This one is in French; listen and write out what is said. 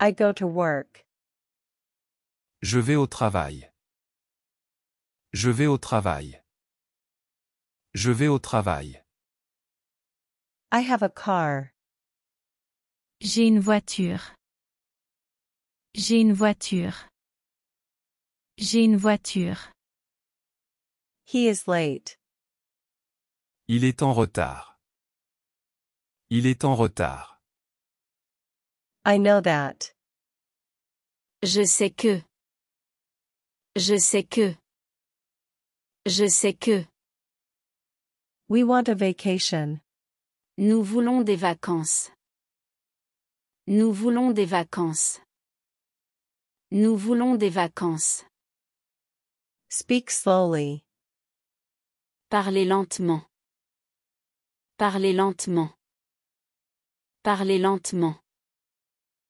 I go to work. Je vais au travail. Je vais au travail. Je vais au travail. I have a car. J'ai une voiture. J'ai une voiture. J'ai une voiture. He is late. Il est en retard. Il est en retard. I know that. Je sais que. Je sais que. Je sais que. We want a vacation. Nous voulons des vacances. Nous voulons des vacances. Nous voulons des vacances. Speak slowly. Parlez lentement. Parlez lentement. Parlez lentement.